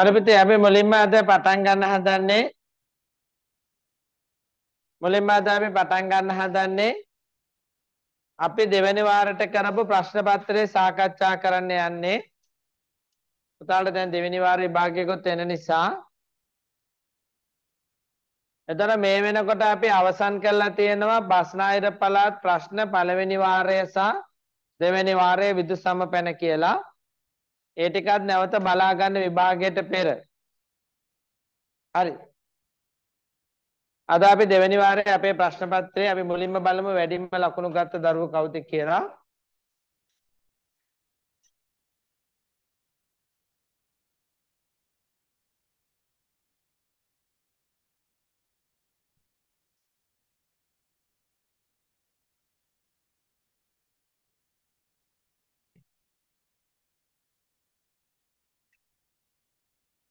අර පිටේ අපි මුලින්ම අද පටන් ගන්න හදන්නේ මුලින්ම අද අපි පටන් ගන්න හදන්නේ අපි දෙවැනි වාරට කරපු ප්‍රශ්න පත්‍රය සාකච්ඡා කරන්න යන්නේ පුතාලට දැන් දෙවෙනි වාරේ භාග්‍යකොත් වෙන නිසා එතන මේ වෙනකොට අපි අවසන් කරලා තියෙනවා බස්නාහිර පළාත් ප්‍රශ්න පළවෙනි වාරය සහ දෙවැනි වාරයේ විදුසම පැන කියලා ඒ ටිකත් නැවත බලා ගන්න විභාගයට පෙර. හරි. අද අපි දෙවැනි වාරයේ අපේ ප්‍රශ්න පත්‍රයේ අපි මුලින්ම බලමු වැඩිම ලකුණු ගත්ත දරුවෝ කවුද කියලා.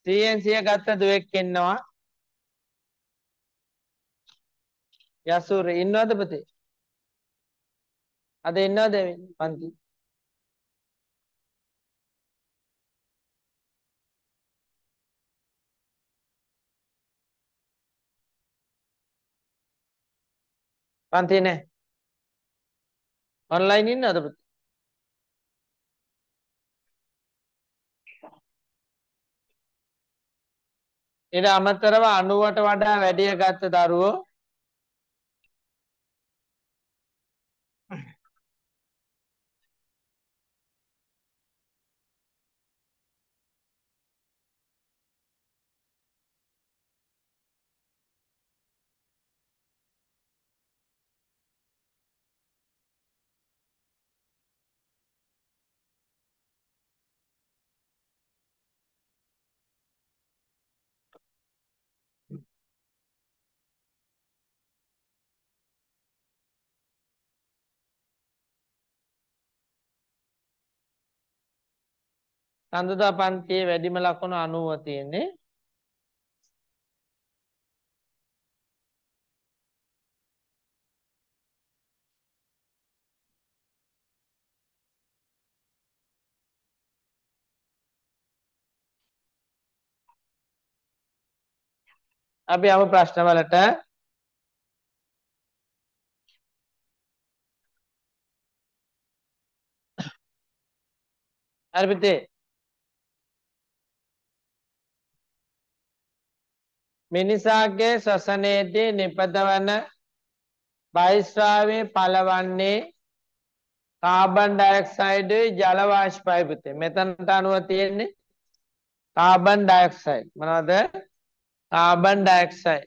100න් 100 ගත්ත දුවෙක් ඉන්නවා. යසුර ඉන්නවද පුතේ? අද ඉන්නවද පන්ති? පන්ති නෑ. ඔන්ලයින් ඉන්නවද පුතේ? ඊට අමතරව 90ට වඩා වැඩිය ගත්ත දරුවෝ කන්දදා පන්තියේ වැඩිම ලකුණු 90 තියෙන්නේ. අපි යමු ප්‍රශ්න වලට. හරි පිටේ මිනිසාගේ ශ්වසනයේදී නිපදවන බහිස්රාවේ පලවන්නේ කාබන් ඩයොක්සයිඩ් ජල වාෂ්පයි පුතේ. මෙතනට අනුව තියෙන්නේ කාබන් ඩයොක්සයිඩ්. මොනවද? Carbon dioxide.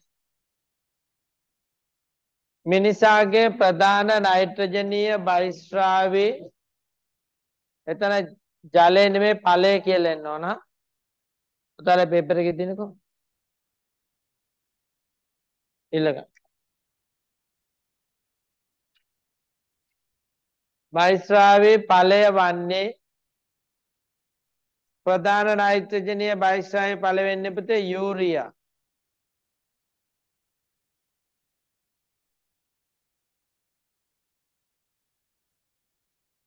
මිනිසාගේ ප්‍රධාන නයිට්‍රජනීය බහිස්රාවේ එතන ජලය නෙමෙයි ඵලය කියලා එන්න ඕන. උතල පේපර් එකේ තියෙනකෝ. ඊළඟ බයිස්රාවේ ඵලය වන්නේ ප්‍රධාන නයිට්‍රජනීය බයිස්රාවේ ඵල වෙන්නේ පුතේ යූරියා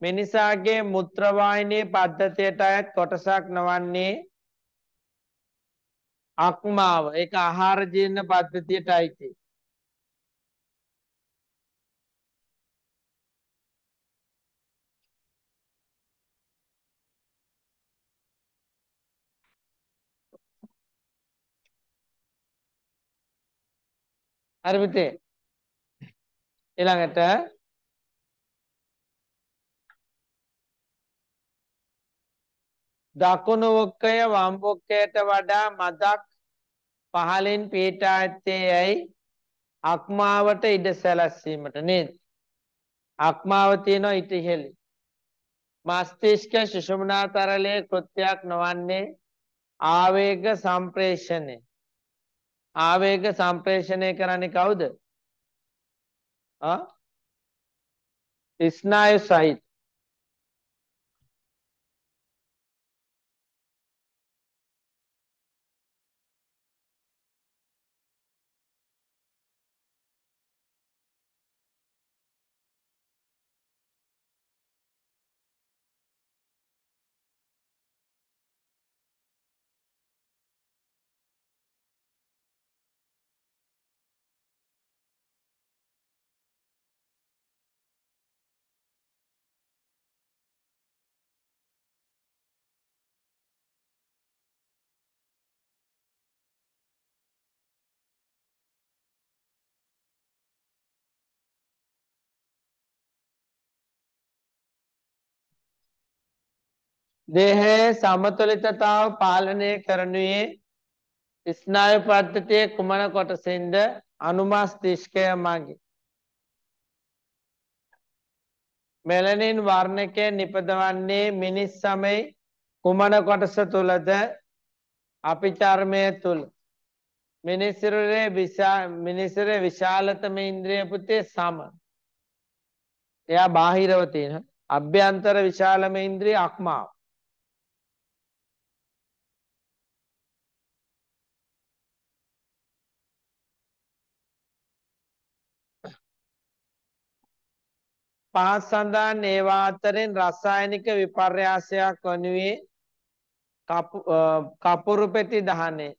මිනිසාගේ මුත්‍රවාහිනී පද්ධතියට අයත් කොටසක් නොවන්නේ අක්මාව ඒක ආහාර ජීර්ණ පද්ධතියට අයිති. හරි පුතේ. ඊළඟට දකුණු ඔක්කය වම් ඔක්කයට වඩා මදක් පහලෙන් පීඨා ඇත්තේ ඇයි? අක්මාවට ඉඩ සැලැස්වීමට නේද? අක්මාව තියෙනවා ඊට ඉහළින්. මස්තිෂ්ක සුෂුමනාතරලයේ කෘත්‍යයක් නොවන්නේ ආවේග සම්ප්‍රේෂණය. ආවේග සම්ප්‍රේෂණය කරන්නේ කවුද? ආ? ස්නායු සහිත දේහයේ සමතුලිතතාව පාලනය කරනුයේ ස්නායු පද්ධතියේ කුමන කොටසින්ද අනුමස්තිෂ්කය මගින් මෙලනින් වර්ණකය නිපදවන්නේ මිනිස් සමයි කුමන කොටස තුලද අපි චර්මය තුල මිනිසිරේ විශා මිනිසිරේ විශාලතම ඉන්ද්‍රිය පුතේ සම එයා බාහිරව තියෙන අභ්‍යන්තර විශාලම ඉන්ද්‍රිය අක්මාව පහත් සඳහන් ඒවා අතරින් රසායනික විපර්යාසයක් වනුයේ කපුරු පෙති දහනේ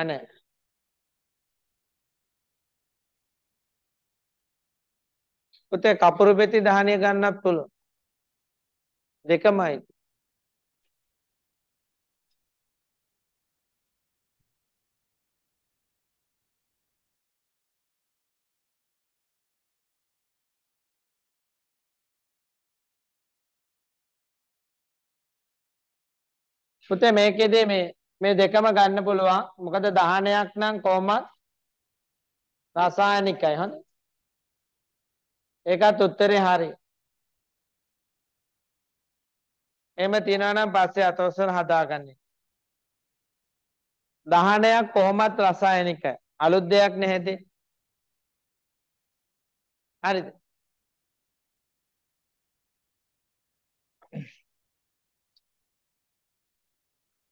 අන පුතේ කපුරු පෙති දහනේ ගන්නත් පුළුවන් දෙකමයි පුතේ මේකෙදී මේ මේ දෙකම ගන්න පුළුවන්. මොකද දහනයක් නම් කොහොමත් රසායනිකයි හොඳ. ඒකත් උත්තරේ හරි. එහෙම තියනවා නම් පස්සේ අතවසර හදාගන්නේ. දහනයක් කොහොමත් රසායනිකයි. අලුත් දෙයක් නැහැදී. හරිද?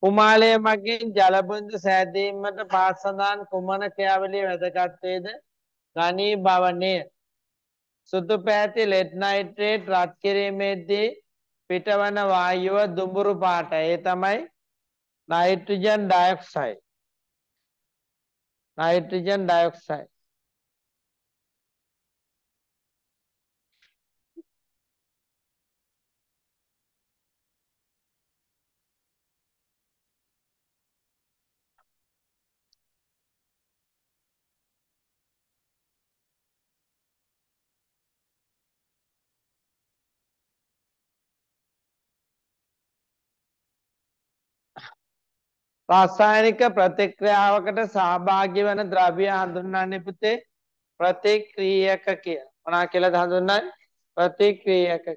කුමාලය මගින් ජලබුන්දු සෑදීමට පාසඳන් කුමන ක්‍රියාවලිය වැදගත් වේද? ගනී භවණය. සුදු පැහැති ලෙඩ් නයිට්‍රේට් රත් කිරීමේදී පිටවන වායුව දුඹුරු පාට. ඒ තමයි නයිට්‍රජන් ඩයොක්සයිඩ්. Nitrogen dioxide. රසායනික ප්‍රතික්‍රියාවකට සහභාගී වන ද්‍රව්‍ය හඳුන්වන්නේ පුතේ ප්‍රතික්‍රියක කියලා. මොනවා කියලාද හඳුන්වන්නේ? ප්‍රතික්‍රියක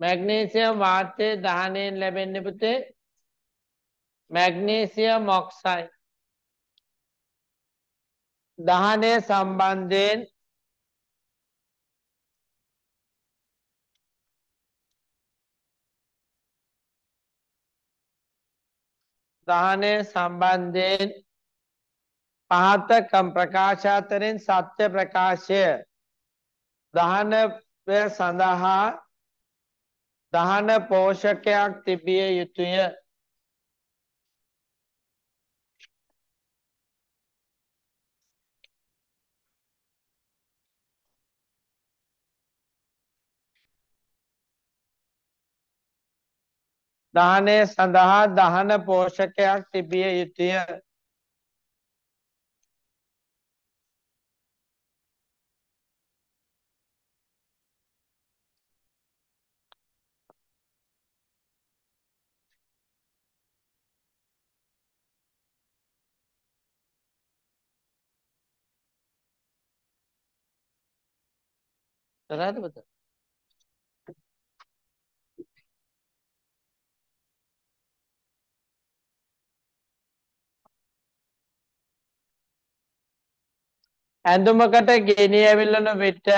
මැග්නීසියම් වාතය දහනයෙන් ලැබෙන්න පුතේ මැග්නීසියම් ඔක්සයි දහනය සම්බන්ධයෙන් දහනය සම්බන්ධයෙන් පහතකම් ප්‍රකාශාතරෙන් සත්‍ය ප්‍රකාශය දහන සඳහා දහන පෝෂකයක් තිබිය යුතුය. දහනය සඳහා දහන පෝෂකයක් තිබිය යුතුය. කරාද පුතා? ඇඳුමකට ගෙනියවිලන විට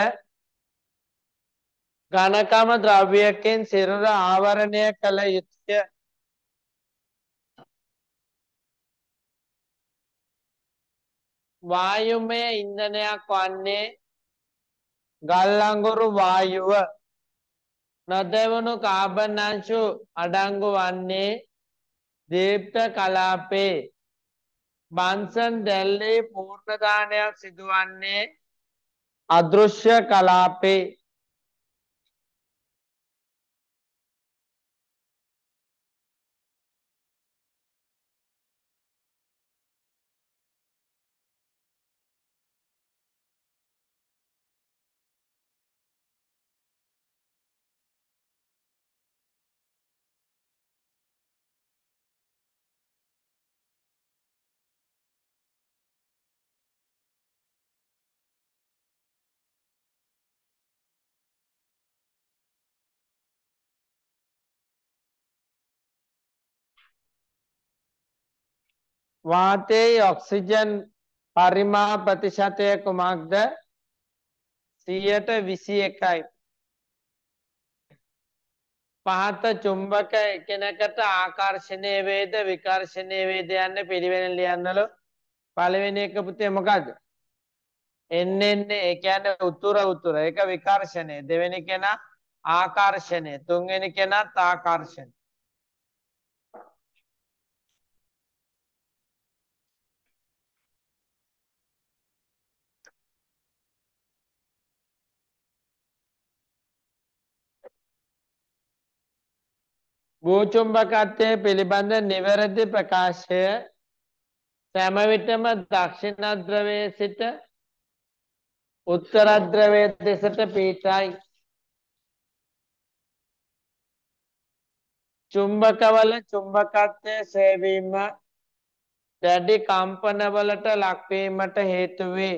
ඝනකම ද්‍රව්‍යයෙන් සිරුර ආවරණය කළ යුතුය. වායුමය ඉන්ධනයක් වන්නේ ගල් අඟුරු වායුව නොදෙවණු කාබන් අංශු අඩංගු වන්නේ දීප්ත කලාපේ බන්සන් දැල්ලේ පූර්ණ දානයක් සිදුවන්නේ අදෘශ්‍ය කලාපේ වාතයේ ඔක්සිජන් පරිමා ප්‍රතිශතය කුමක්ද 121යි පහත චුම්බක එකිනෙකට ආකර්ෂණය වේද විකර්ෂණය වේද යන්න පිළිවෙලින් ලියන්නලු පළවෙනි එක පුතේ මොකද්ද එන්නේ ඒ කියන්නේ උතුර උතුර ඒක විකර්ෂණය දෙවෙනි කෙනා ආකර්ෂණය තුන්වෙනි කෙනාත් ආකර්ෂණය භූචුම්භකත්වය පිළිබඳ නිවැරදි ප්‍රකාශය සැමවිටම දක්ෂිණද්‍රවය සිට උත්තරද්‍රවය දෙසට පීටයි. චුම්භකවල චුම්භකත්වය සේවීම දැඩි කම්පනවලට ලක්වීමට හේතුවේ.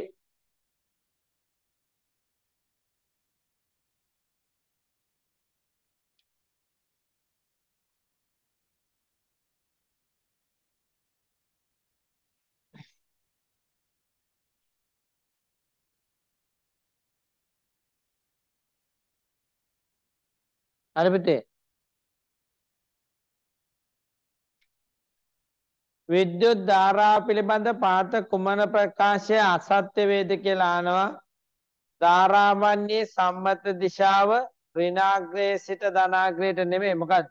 අර පුතේ විද්‍යුත් ධාරාව පිළිබඳ පාත කුමන ප්‍රකාශය අසත්‍ය වේද කියලා අහනවා ධාරාවන්ගේ සම්මත දිශාව ඍණාග්‍රයේ සිට ධනාග්‍රයට නෙමෙයි මොකද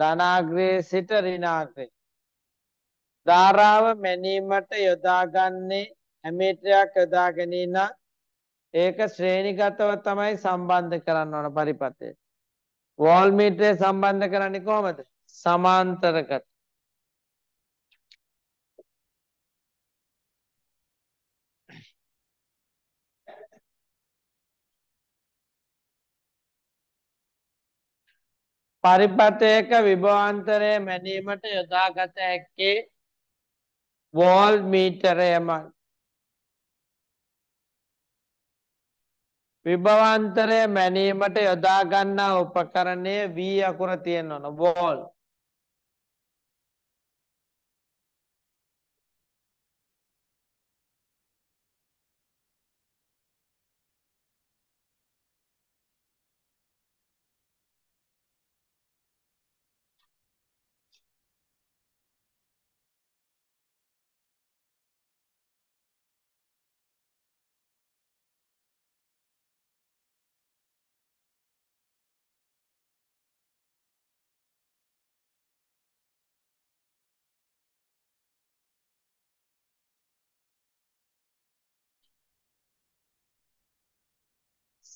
ධනාග්‍රයේ සිට ඍණාග්‍රය ධාරාව මැනීමට යොදාගන්නේ ඇමීටරයක් යොදාගෙන ඒක ශ්‍රේණිගතව තමයි සම්බන්ධ කරන්න ඕන පරිපතේ වෝල් මීටරය සම්බන්ධ කරන්නේ කොහොමද? සමාන්තරකට. පරිපථයක විභවාන්තරය මැනීමට යොදාගත හැක්කේ වෝල් e මීටරයමයි. විභවාන්තරය මැනීමට යොදාගන්නා උපකරණය වී අකුර තියෙන්වන බෝල්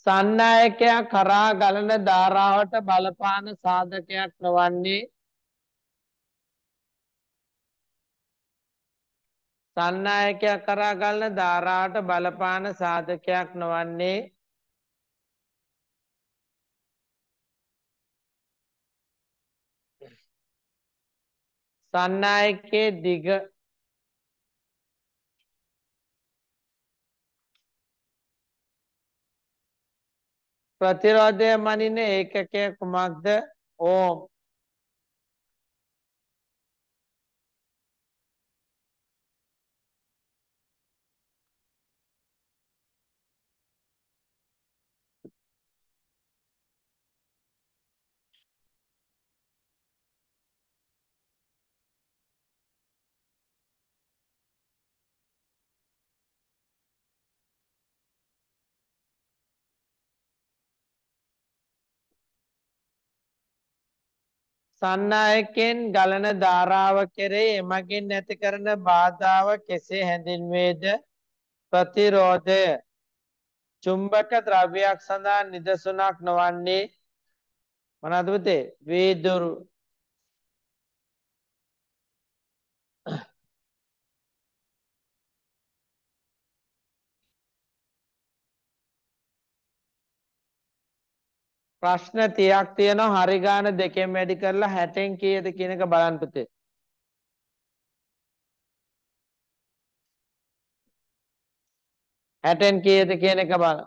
සන්නායකයා කරා ගලන ධාරාවට බලපාන සාධකයක් නොවන්නේ සන්නායකයා කරා ගලන ධාරාවට බලපාන සාධකයක් නොවන්නේ සන්නායකයේ දිග ප්‍රතිරෝධය මනින ඒකකය කුමක්ද ඕම් සන්නායකෙන් ගලන ධාරාව කෙරේ එමගින් නැති කරන බාධාව කෙසේ හැඳින්වේද ප්‍රතිරෝධය චුම්බක ද්‍රව්‍යයක් සඳහා නිදසුනක් නොවන්නේ මොනවද පුතේ වේදුරු ප්‍රශ්න 30ක් තියෙනවා හරි ගාන දෙකෙන් වැඩි කරලා 60න් කීයද කියන එක බලන්න පුතේ. හැටෙන් කීයද කියන එක බලන්න.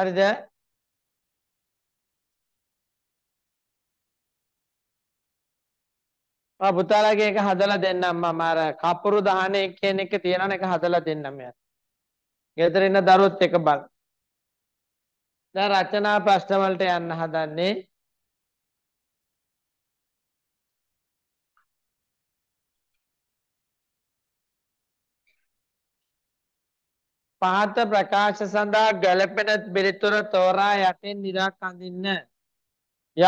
හරිද? ආ පුතාලගේ එක හදලා දෙන්නම් මම අර කපුරු දහන එක කියන එක තියෙනවනේ ඒක හදලා දෙන්නම් යාර. ගෙදර ඉන්න දරුවොත් එක බලන්න. දැන් රචනා ප්‍රශ්න වලට යන්න හදන්නේ. පහත ප්‍රකාශ සඳහා ගැළපෙන පිළිතුර තෝරා යටින් නිරක් අඳින්න.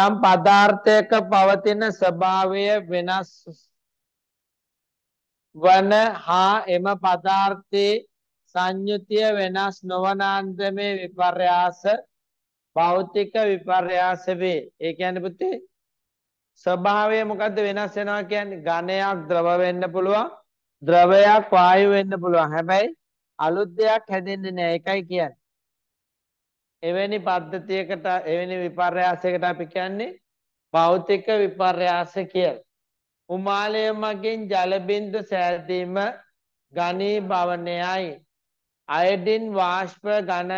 යම් පදාර්ථයක පවතින ස්වභාවය වෙනස් වන හා එම පදාර්ථයේ සංයුතිය වෙනස් නොවන අන්දමේ විපර්යාස භෞතික විපර්යාස වේ. ඒ කියන්නේ පුතේ ස්වභාවය මොකද්ද වෙනස් වෙනවා කියන්නේ ඝනයක් ද්‍රව වෙන්න පුළුවන්, ද්‍රවයක් වායු වෙන්න පුළුවන්. හැබැයි අලුත් දෙයක් හැදෙන්නේ නැහැ. ඒකයි කියන්නේ. එවැනි පද්ධතියකට එවැනි විපර්යාසයකට අපි කියන්නේ භෞතික විපර්යාස කියලා. උමාලය මගින් ජල බිඳු සෑදීම ඝනී භවණයයි. අයඩින් වාෂ්ප ඝන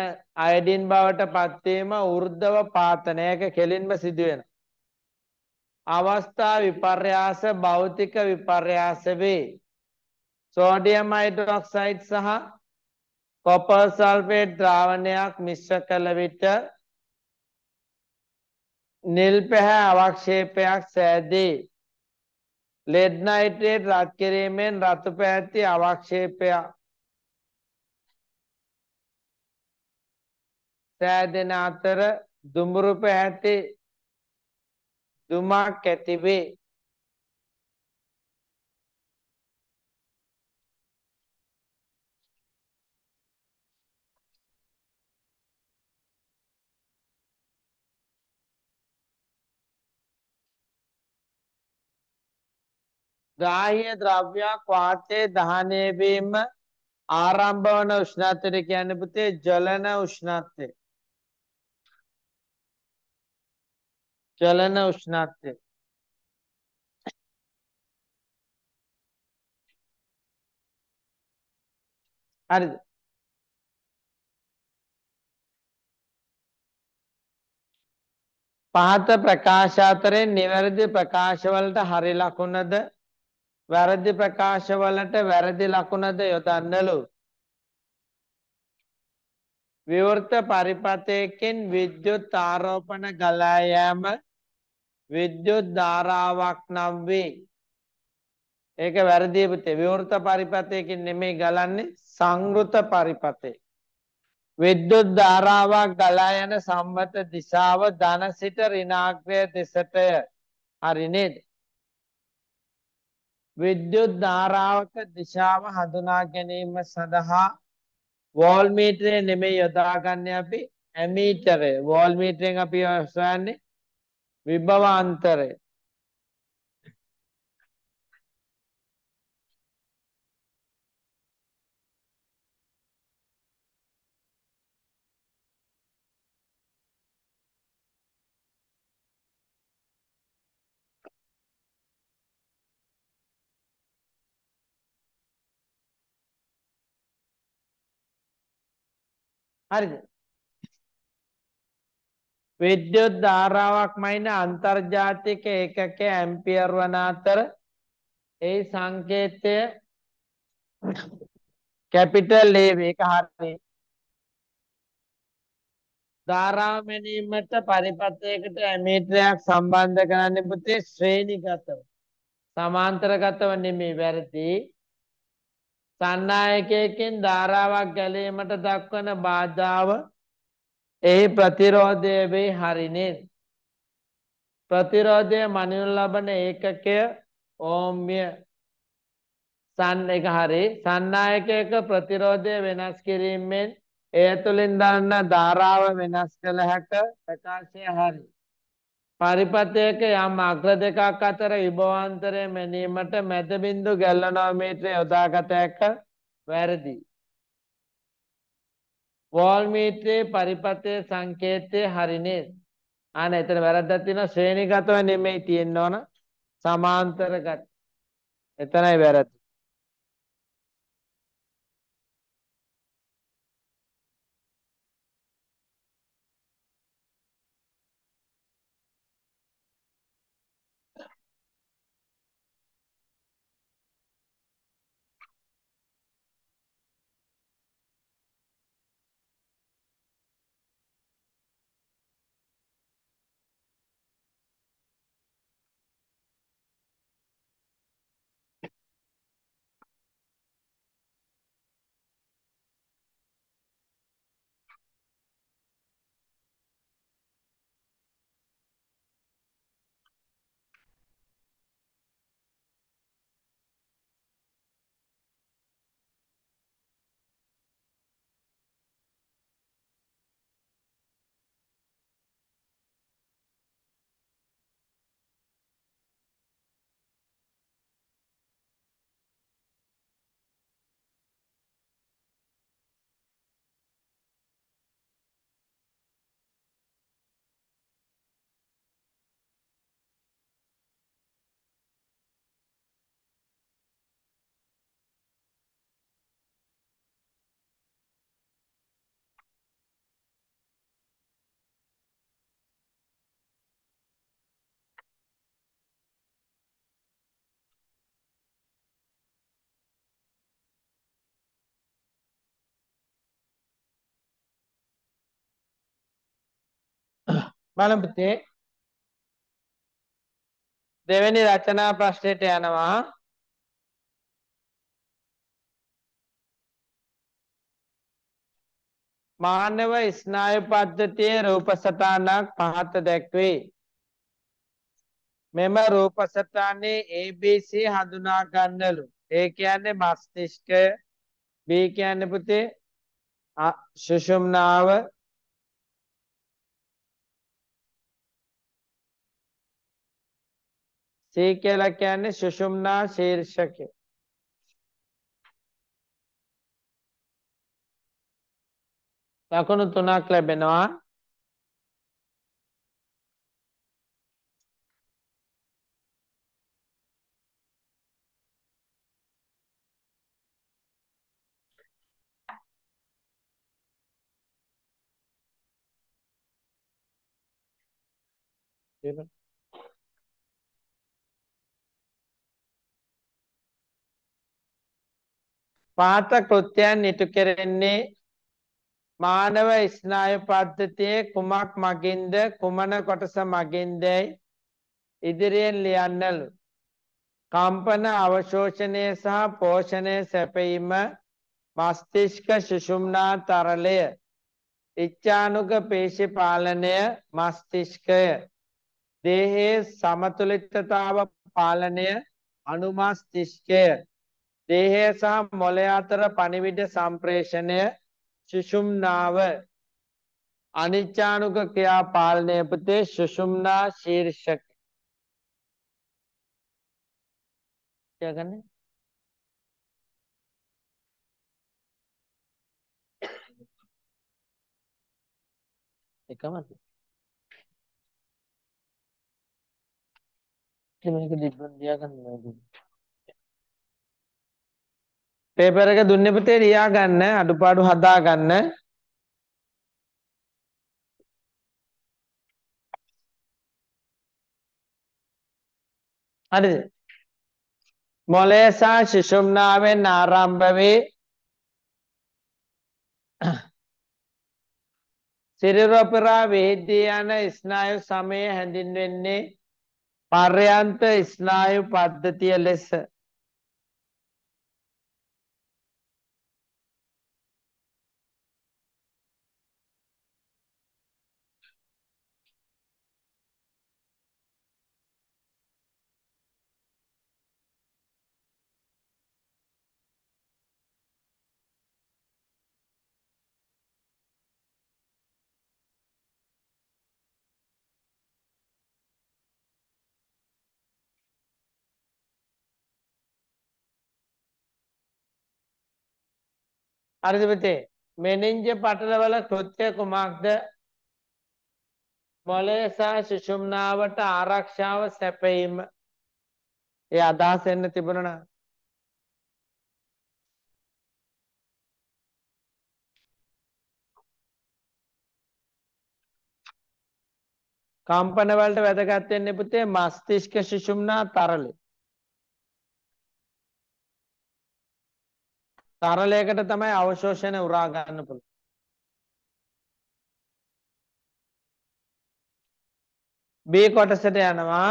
අයඩින් බවට පත්වීම ඌර්ධව පාතනයක කෙලින්ම සිදුවෙන. අවස්ථා විපර්යාස භෞතික විපර්යාස වේ. සෝඩියම් හයිඩ්‍රොක්සයිඩ් සහ කොපර් සල්ෆේට් ද්‍රාවණයක් මිශ්‍ර කළ විට නිල් පැහැ අවක්ෂේපයක් සෑදී ලෙඩ් නයිට්‍රේට් රත් කිරීමෙන් රතු පැහැති අවක්ෂේපයක් සෑදෙන අතර දුඹුරු පැහැති දුමක් ඇතිවේ ගාහ්‍ය ද්‍රව්‍යයක් වාතයේ දහනය වීම ආරම්භ වන උෂ්ණත්වයට කියන්නේ පුතේ ජලන උෂ්ණත්වය. ජලන උෂ්ණත්වය. හරිද? පහත ප්‍රකාශ අතරින් නිවැරදි ප්‍රකාශවලට හරි ලකුණද වැරදි ප්‍රකාශවලට වැරදි ලකුණද යොදන්නලු. විවෘත පරිපථයකින් විද්‍යුත් ආරෝපණ ගලා යෑම විද්‍යුත් ධාරාවක් නම් වේ. ඒක වැරදි පුතේ. විවෘත පරිපථයකින් නෙමෙයි ගලන්නේ සංවෘත පරිපථේ. විද්‍යුත් ධාරාවක් ගලා යන සම්මත දිශාව ධන සිට ඍණාග්‍රය දෙසටය. හරි නේද? විද්‍යුත් ධාරාවක දිශාව හඳුනා ගැනීම සඳහා වෝල්මීටරය නෙමෙයි යොදාගන්නේ අපි ඇමීටරය වෝල්මීටරෙන් අපි හොයන්නේ විභව අන්තරය හරිද විද්‍යුත් ධාරාවක් මයින අන්තර්ජාතික ඒකක ඇම්පියර් වන අතර ඒ සංකේතය කැපිටල් A මේක හරිනේ ධාරා මැනීමට පරිපථයකට ඇමීටරයක් සම්බන්ධ කරන්න පුතේ ශ්‍රේණිගතව සමාන්තරගතව නෙමෙයි වැරදි සන්නායකයකින් ධාරාවක් ගැලීමට දක්වන බාධාව එහි ප්‍රතිරෝධය වේ හරිනේ. ප්‍රතිරෝධය මනිවුල් ලබන ඒකකය ඕම්ය සන් එක හරි සන්නායකයක ප්‍රතිරෝධය වෙනස් කිරීමෙන් එය තුළින් දන්න ධාරාව වෙනස් කළ හැක ප්‍රකාශය හරි. පරිපතයක යම් අග්‍ර දෙකක් අතර ඉභවාන්තරය මැනීමට මැදබින්දු ගැල්ලනෝමීට්‍රය යොදාගතයක වැරදි. වෝල්මීට්‍රයේ පරිපතය සංකේතය හරිනේ අන එතන වැරද්දත්තින ශ්‍රේණිගතව නෙමෙයි තියෙන්න ඕන සමාන්තරගත් එතනයි වැරදි. බලපතේ දෙවැනි රචනා ප්‍රශ්නයට යනවා මානව ස්නායු පද්ධතියේ රූප සටහනක් පහත දැක්වේ. මෙම රූප සටහනේ ABC හඳුනා ගන්නලු. ඒ කියන්නේ මස්තිෂ්කය, B කියන්නේ පුතේ සුෂුම්නාව, ശീക്കലക്കാന് ശുഷുമ്ന ശീർഷക്ക് তখন তোনাক লেবে নেওয়া Thank you. පාත කෘත්‍යයන් ඉටු කෙරෙන්නේ මානව ස්නායු පද්ධතියේ කුමක් මගින්ද කුමන කොටස මගින්දයි ඉදිරියෙන් ලියන්නලු කම්පන අවශෝෂණය සහ පෝෂණය සැපීම මස්තිෂ්ක සුෂුම්නා තරලය ඉච්ඡානුක පේශි පාලනය මස්තිෂ්කය දේහයේ සමතුලිතතාව පාලනය අනුමස්තිෂ්කය දේහය සහ මොළය අතර පණිවිඩ සම්ප්‍රේෂණය සුෂුම්නාව අනිච්ඡානුක ක්‍රියා පාලනය පුතේ සුෂුම්නා ශීර්ෂක කියගන්නේ එකමද මේක දිග්බන්දියා ගන්න නේද පේපර් එක දුන්න පුතේ ලියා ගන්න අඩුපාඩු හදා ගන්න හරිද මොලේසා ශිෂුම්නාවෙන් ආරම්භ වේ සිරිරොපරා වේදී යන ස්නායු සමය හැඳින්වෙන්නේ පර්යන්ත ස්නායු පද්ධතිය ලෙස හරිද පුතේ? මෙනින්ජ පටලවල කෘත්‍ය කුමක්ද? මොළය සහ සුෂුම්නාවට ආරක්ෂාව සැපයීම. ඒ අදහස එන්න තිබුණා කම්පන වලට වැදගත් වෙන්නේ පුතේ මස්තිෂ්ක සුෂුම්නා තරලේ. තරලයකට තමයි අවශෝෂණය උරා ගන්න පුළුවන්. B කොටසට යනවා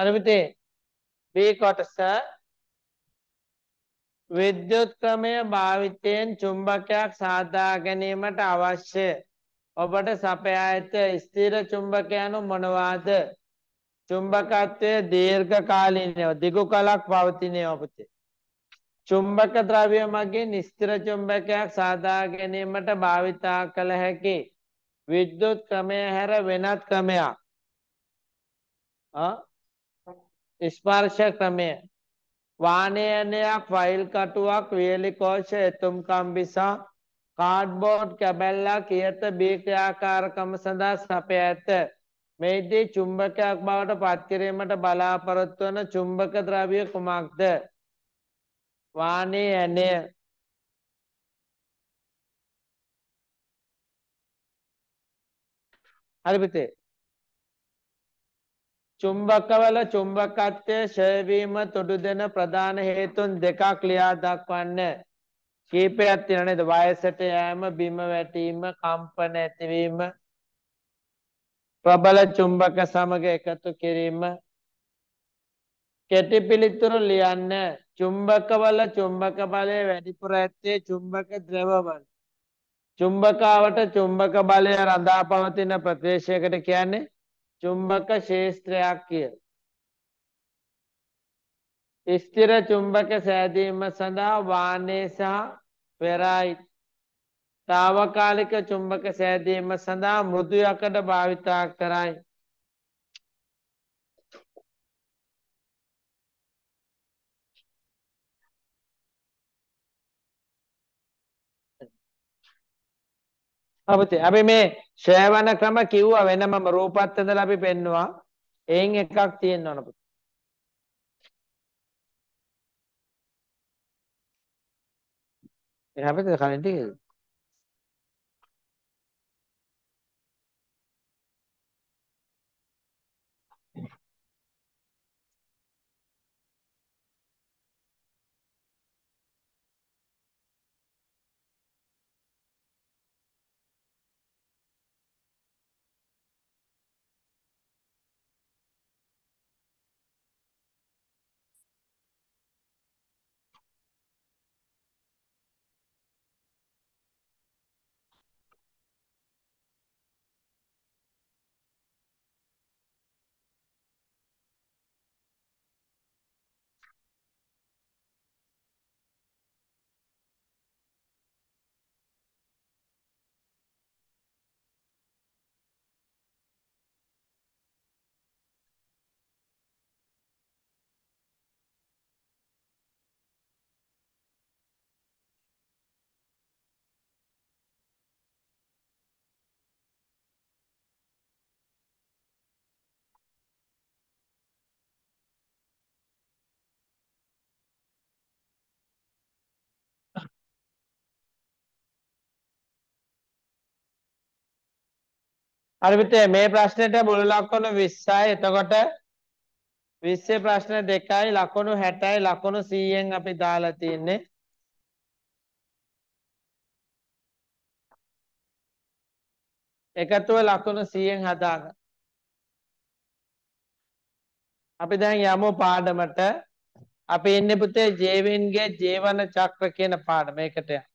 අරවිතේ බේකොට ස විද්‍යුත් ක්‍රමය භාවිතයෙන් චුම්බකයක් සාදා ගැනීමට අවශ්‍ය ඔබට සපයා ඇත ස්ථිර චුම්බකයනු මොනවාද චුම්බකත්වය දීර්ඝ කාලීනව දිගු කලක් පවතිනය ඔබතේ චුම්බක ද්‍රව්‍ය මගින් ස්ථිර චුම්බකයක් සාදා ගැනීමට භාවිතා කළ හැකි විද්‍යුත් ක්‍රමය හැර වෙනත් ක්‍රමයක් ස්පර්ශ ක්‍රමය වානයනයක් ෆයිල් කටුවක් වියලි කෝෂ එතුම් කම්බිසා කාඩ්බෝඩ් කැබැල්ලා කියත බීක්‍රියාකාරකම සඳහා සපය ඇත මෙහිදී චුම්බකයක් බවට පත්කිරීමට බලාපොරොත්තු වන චුම්බක ද්‍රව්‍ය කුමක්ද වානේ ඇනය හරි පිටේ චුම්බකවල චුම්බකත්වය ශයවීම තොඩු දෙන ප්‍රධාන හේතුන් දෙකක් ලියා දක්වන්න. කීපයක් තියෙනවා නේද? වයසට යෑම, බිම වැටීම, කම්පන ඇතිවීම, ප්‍රබල චුම්බක සමග එකතු කිරීම. කෙටි පිළිතුරු ලියන්න. චුම්බකවල චුම්බක බලය වැඩිපුර ඇත්තේ චුම්බක ද්‍රවවල. චුම්බකාවට චුම්බක බලය රඳා පවතින ප්‍රදේශයකට කියන්නේ චුම්බක ශේෂත්‍රයක් කිය. ස්ථිර චුම්බක සෑදීම සඳහා වානේ සහ පෙරයි තාවකාලික චුම්බක සෑදීම සඳහා මෘදු යකඩ භාවිතා කරයි. අපතේ අපි මේ ශ්‍රවණ ක්‍රම කිව්වා වෙනමම රූපත් ඇඳලා අපි පෙන්නවා. එයින් එකක් තියෙන්න ඕන පුතේ. එහා පැත්තේ කලින් ටිකේ අරිපිටේ මේ ප්‍රශ්නෙට මුළු ලකුණු 20යි. එතකොට 20 ප්‍රශ්න දෙකයි ලකුණු 60යි ලකුණු 100න් අපි දාලා තින්නේ. එකතුව ලකුණු 100න් හදාගන්න. අපි දැන් යමු පාඩමට. අපි ඉන්නේ පුතේ ජීවින්ගේ ජීවන චක්‍ර කියන පාඩම. ඒකට යමු.